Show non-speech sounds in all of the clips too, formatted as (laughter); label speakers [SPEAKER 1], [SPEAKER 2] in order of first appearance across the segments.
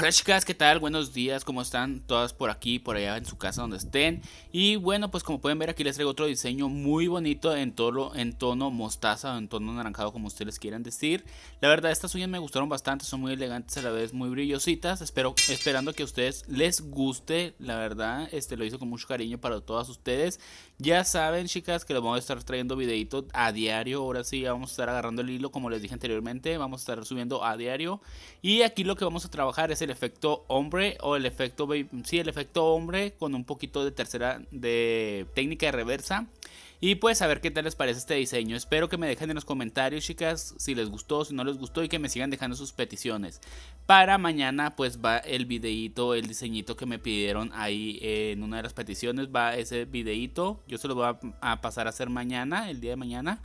[SPEAKER 1] Hola chicas, ¿qué tal? Buenos días, ¿cómo están? Todas por aquí, por allá en su casa donde estén. Y bueno, pues como pueden ver aquí les traigo otro diseño muy bonito en, tono, en tono mostaza o en tono naranjado como ustedes quieran decir. La verdad estas uñas me gustaron bastante, son muy elegantes a la vez, muy brillositas. Espero, esperando que a ustedes les guste, la verdad, este lo hizo con mucho cariño para todas ustedes. Ya saben chicas que les vamos a estar trayendo videitos a diario, ahora sí vamos a estar agarrando el hilo como les dije anteriormente, vamos a estar subiendo a diario. Y aquí lo que vamos a trabajar es el el efecto hombre o el efecto si sí, el efecto hombre con un poquito de tercera de técnica de reversa. Y pues a ver qué tal les parece este diseño. Espero que me dejen en los comentarios, chicas, si les gustó, si no les gustó y que me sigan dejando sus peticiones. Para mañana pues va el videito el diseñito que me pidieron ahí en una de las peticiones, va ese videito Yo se lo voy a pasar a hacer mañana, el día de mañana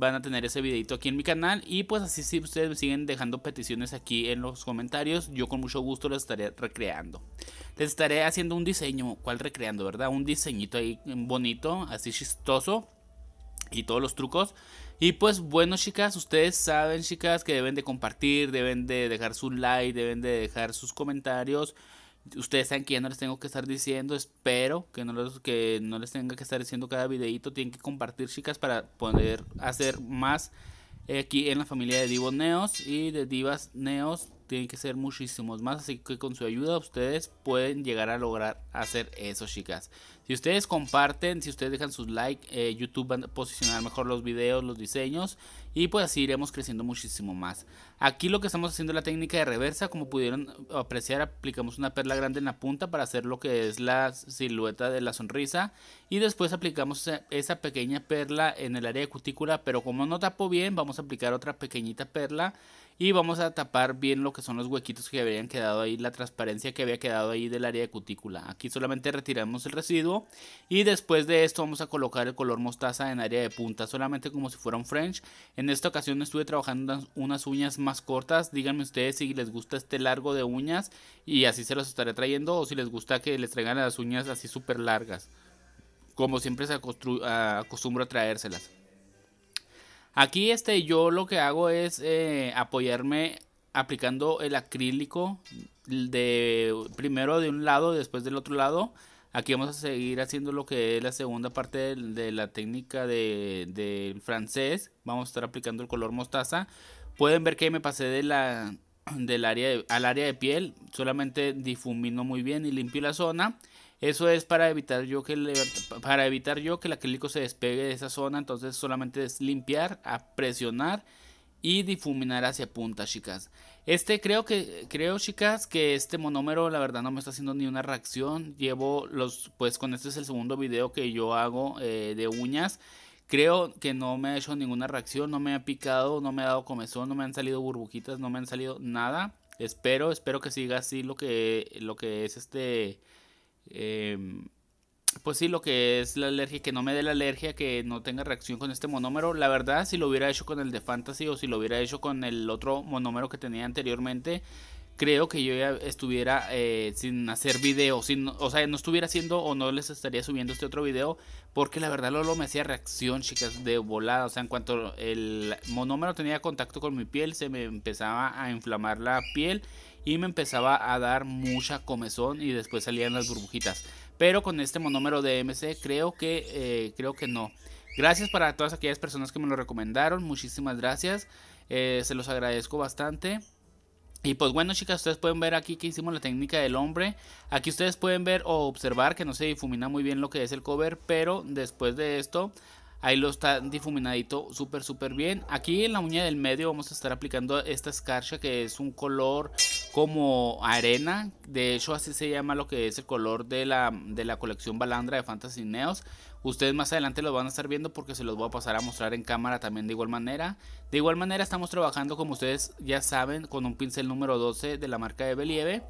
[SPEAKER 1] van a tener ese videito aquí en mi canal. Y pues así si ustedes me siguen dejando peticiones aquí en los comentarios, yo con mucho gusto los estaré recreando. Les estaré haciendo un diseño, ¿cuál recreando, verdad? Un diseñito ahí bonito, así chistoso y todos los trucos. Y pues bueno, chicas, ustedes saben, chicas, que deben de compartir, deben de dejar su like, deben de dejar sus comentarios. Ustedes saben que ya no les tengo que estar diciendo, espero que no, que no les tenga que estar diciendo cada videito. Tienen que compartir, chicas, para poder hacer más eh, aquí en la familia de Divo Neos y de Divas Neos tienen que ser muchísimos más, así que con su ayuda ustedes pueden llegar a lograr hacer eso, chicas. Si ustedes comparten, si ustedes dejan sus likes, eh, YouTube va a posicionar mejor los videos, los diseños y pues así iremos creciendo muchísimo más. Aquí lo que estamos haciendo es la técnica de reversa, como pudieron apreciar, aplicamos una perla grande en la punta para hacer lo que es la silueta de la sonrisa y después aplicamos esa pequeña perla en el área de cutícula, pero como no tapo bien, vamos a aplicar otra pequeñita perla y vamos a tapar bien lo que son los huequitos que habían quedado ahí, la transparencia que había quedado ahí del área de cutícula. Aquí solamente retiramos el residuo y después de esto vamos a colocar el color mostaza en área de punta, solamente como si fuera un French. En esta ocasión estuve trabajando unas uñas más cortas, díganme ustedes si les gusta este largo de uñas y así se los estaré trayendo o si les gusta que les traigan las uñas así súper largas. Como siempre se acostumbra a traérselas. Aquí este, yo lo que hago es eh, apoyarme aplicando el acrílico de primero de un lado, después del otro lado. Aquí vamos a seguir haciendo lo que es la segunda parte de, la técnica del francés. Vamos a estar aplicando el color mostaza. Pueden ver que me pasé de la, del área al área de piel. Solamente difumino muy bien y limpio la zona. Eso es para evitar yo que para evitar yo que el acrílico se despegue de esa zona, entonces solamente es limpiar, a presionar y difuminar hacia punta, chicas. Este creo que creo, chicas, que este monómero la verdad no me está haciendo ni una reacción. Llevo los pues con este es el segundo video que yo hago eh, de uñas. Creo que no me ha hecho ninguna reacción, no me ha picado, no me ha dado comezón, no me han salido burbujitas, no me han salido nada. Espero, espero que siga así lo que lo que es este Em, pues sí, lo que es la alergia, que no me dé la alergia, que no tenga reacción con este monómero. La verdad, si lo hubiera hecho con el de Fantasy o si lo hubiera hecho con el otro monómero que tenía anteriormente, creo que yo ya estuviera eh, sin hacer video, o sea, no estuviera haciendo o no les estaría subiendo este otro video, porque la verdad Lolo me hacía reacción, chicas, de volada, o sea, en cuanto el monómero tenía contacto con mi piel, se me empezaba a inflamar la piel y me empezaba a dar mucha comezón y después salían las burbujitas. Pero con este monómero de MC creo que, eh, creo que no. Gracias para todas aquellas personas que me lo recomendaron, muchísimas gracias, eh, se los agradezco bastante. Y pues bueno chicas, ustedes pueden ver aquí que hicimos la técnica del hombre. Aquí ustedes pueden ver o observar que no se difumina muy bien lo que es el cover, pero después de esto Ahí lo está difuminadito súper, súper bien. Aquí en la uña del medio vamos a estar aplicando esta escarcha que es un color como arena. De hecho, así se llama lo que es el color de la, de la colección Balandra de Fantasy Neos. Ustedes más adelante lo van a estar viendo porque se los voy a pasar a mostrar en cámara también de igual manera. De igual manera estamos trabajando, como ustedes ya saben, con un pincel número 12 de la marca de Believe.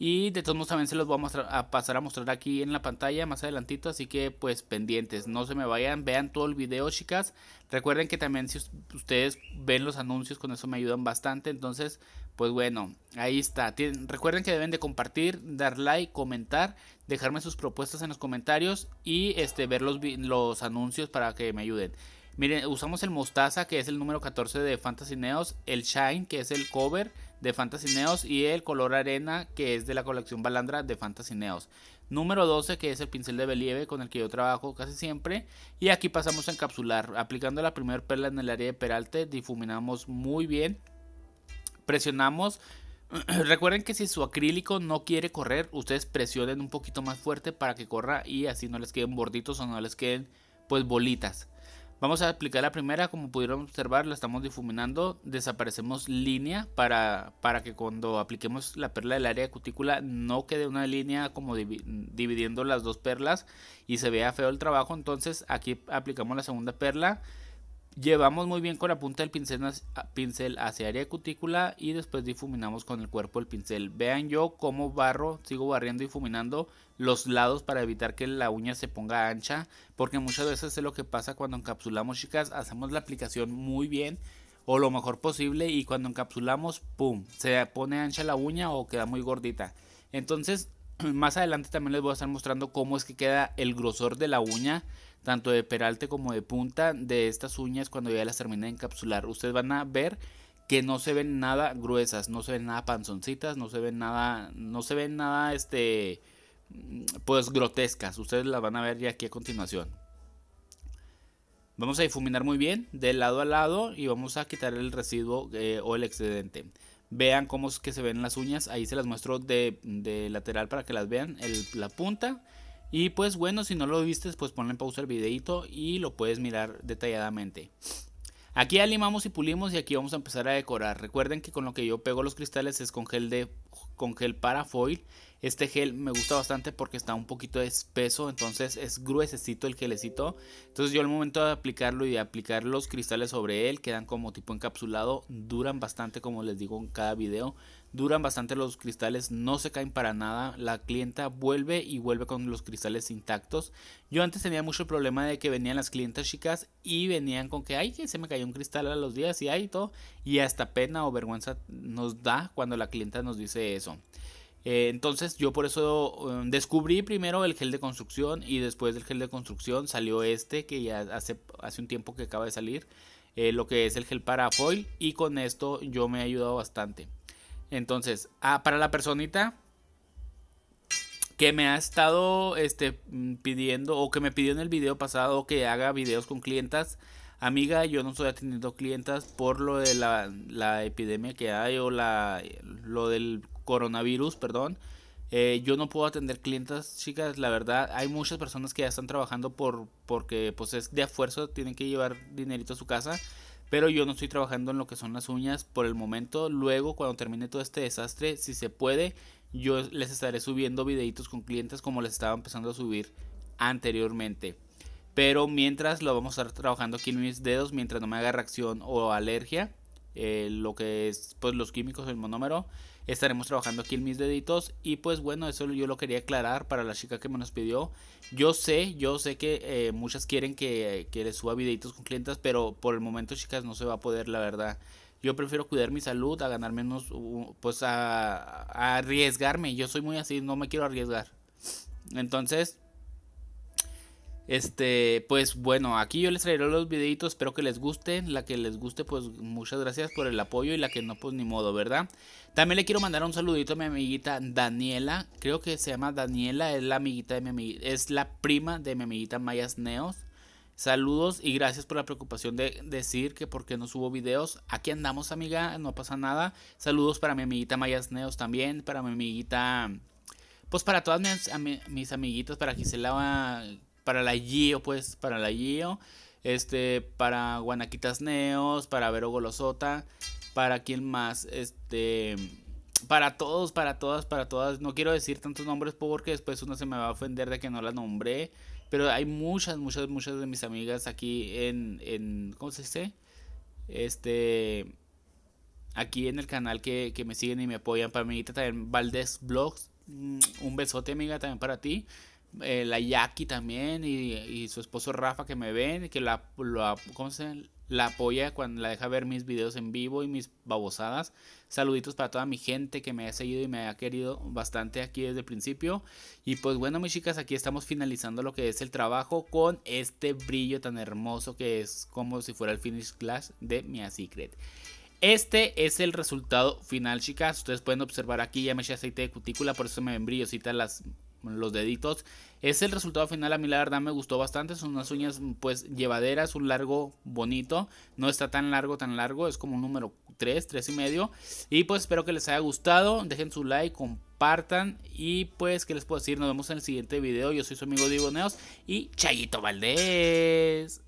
[SPEAKER 1] Y de todos modos también se los voy a, pasar a mostrar aquí en la pantalla más adelantito. Así que pues pendientes, no se me vayan, vean todo el video chicas. Recuerden que también si ustedes ven los anuncios con eso me ayudan bastante. Entonces pues bueno, ahí está. recuerden que deben de compartir, dar like, comentar, dejarme sus propuestas en los comentarios y este, ver los, los anuncios para que me ayuden. Miren, usamos el Mostaza, que es el número 14 de Fantasy Neos, el Shine, que es el cover de Fantasy Neos, y el color arena, que es de la colección Balandra de Fantasy Neos. Número 12, que es el pincel de Believe con el que yo trabajo casi siempre. Y aquí pasamos a encapsular. Aplicando la primera perla en el área de peralte, difuminamos muy bien. Presionamos. (clears throat) Recuerden que si su acrílico no quiere correr, ustedes presionen un poquito más fuerte para que corra y así no les queden borditos o no les queden pues bolitas. Vamos a aplicar la primera, como pudieron observar, la estamos difuminando, desaparecemos línea para, para que cuando apliquemos la perla del área de cutícula no quede una línea como dividiendo las dos perlas y se vea feo el trabajo, entonces aquí aplicamos la segunda perla Llevamos muy bien con la punta del pincel, hacia área cutícula y después difuminamos con el cuerpo el pincel. Vean yo cómo barro, sigo barriendo y difuminando los lados para evitar que la uña se ponga ancha, porque muchas veces es lo que pasa cuando encapsulamos, chicas, hacemos la aplicación muy bien o lo mejor posible y cuando encapsulamos, ¡pum!, se pone ancha la uña o queda muy gordita. Entonces (clears throat) Más adelante también les voy a estar mostrando cómo es que queda el grosor de la uña, tanto de peralte como de punta de estas uñas cuando ya las termine de encapsular. Ustedes van a ver que no se ven nada gruesas, no se ven nada panzoncitas, no se ven nada, no se ven nada, este, pues grotescas. Ustedes las van a ver ya aquí a continuación. Vamos a difuminar muy bien de lado a lado y vamos a quitar el residuo eh, o el excedente vean cómo es que se ven las uñas. Ahí se las muestro de, lateral para que las vean, la punta. Y pues bueno, si no lo viste, pues ponle en pausa el videito y lo puedes mirar detalladamente. Aquí ya limamos y pulimos y aquí vamos a empezar a decorar. Recuerden que con lo que yo pego los cristales es con gel, de, con gel para foil este gel me gusta bastante porque está un poquito espeso, entonces es gruesecito el gelecito. Entonces yo al momento de aplicarlo y de aplicar los cristales sobre él, quedan como tipo encapsulado, duran bastante como les digo en cada video. Duran bastante los cristales, no se caen para nada. La clienta vuelve y vuelve con los cristales intactos. Yo antes tenía mucho problema de que venían las clientas chicas y venían con que, ay, que se me cayó un cristal a los días y ahí todo. Y hasta pena o vergüenza nos da cuando la clienta nos dice eso. Eh, entonces yo por eso um, descubrí primero el gel de construcción y después del gel de construcción salió este que ya hace, hace un tiempo que acaba de salir, eh, lo que es el gel para foil y con esto yo me he ayudado bastante. Entonces, ah, para la personita que me ha estado este, mm, pidiendo o que me pidió en el video pasado que haga videos con clientas. Amiga, yo no estoy atendiendo clientas por lo de la, la epidemia que hay o la, lo del coronavirus, perdón. Eh, yo no puedo atender clientes, chicas, la verdad, hay muchas personas que ya están trabajando por, porque pues es de esfuerzo, tienen que llevar dinerito a su casa, pero yo no estoy trabajando en lo que son las uñas por el momento, luego cuando termine todo este desastre, si se puede, yo les estaré subiendo videitos con clientes como les estaba empezando a subir anteriormente. Pero mientras lo vamos a estar trabajando aquí en mis dedos, mientras no me haga reacción o alergia. Eh, lo que es pues los químicos el monómero. Estaremos trabajando aquí en mis deditos y pues bueno, eso yo lo quería aclarar para la chica que me nos pidió. Yo sé, yo sé que eh, muchas quieren que, que les suba videitos con clientas, pero por el momento chicas no se va a poder, la verdad yo prefiero cuidar mi salud a ganar menos, pues a, a, arriesgarme. Yo soy muy así, no me quiero arriesgar. Entonces, este, pues bueno, aquí yo les traeré los videitos, espero que les guste. La que les guste, pues muchas gracias por el apoyo y la que no, pues ni modo, ¿verdad? También le quiero mandar un saludito a mi amiguita Daniela, creo que se llama Daniela, es la amiguita de mi amiguita, es la prima de mi amiguita Mayas Neos. Saludos y gracias por la preocupación de decir que porque no subo videos. Aquí andamos, amiga, no pasa nada. Saludos para mi amiguita Mayas Neos también, para mi amiguita... Pues para todas mis, mis amiguitas, para Gisela para la GIO, pues, para la GIO, este, para Guanaquitas Neos, para Vero Golosota, para quien más, este, para todos, para todas, para todas. No quiero decir tantos nombres porque después uno se me va a ofender de que no las nombré. Pero hay muchas, muchas, muchas de mis amigas aquí en, en ¿cómo se dice? Este, aquí en el canal que, me siguen y me apoyan. Para mi también, Valdés Vlogs. Un besote, amiga, también para ti. Eh, la Jackie también y, su esposo Rafa que me ven, que la, apoya cuando la deja ver mis videos en vivo y mis babosadas. Saluditos para toda mi gente que me ha seguido y me ha querido bastante aquí desde el principio. Y pues bueno, mis chicas, aquí estamos finalizando lo que es el trabajo con este brillo tan hermoso que es como si fuera el finish glass de Mia Secret. Este es el resultado final, chicas. Ustedes pueden observar aquí, ya me eché aceite de cutícula, por eso me ven brillositas las los deditos. Es el resultado final, a mí la verdad me gustó bastante. Son unas uñas pues llevaderas, un largo bonito. No está tan largo, tan largo. Es como un número 3, 3 y medio. Y pues espero que les haya gustado. Dejen su like, compartan. Y pues, ¿qué les puedo decir? Nos vemos en el siguiente video. Yo soy su amigo Diego Neos y Chayito Valdés.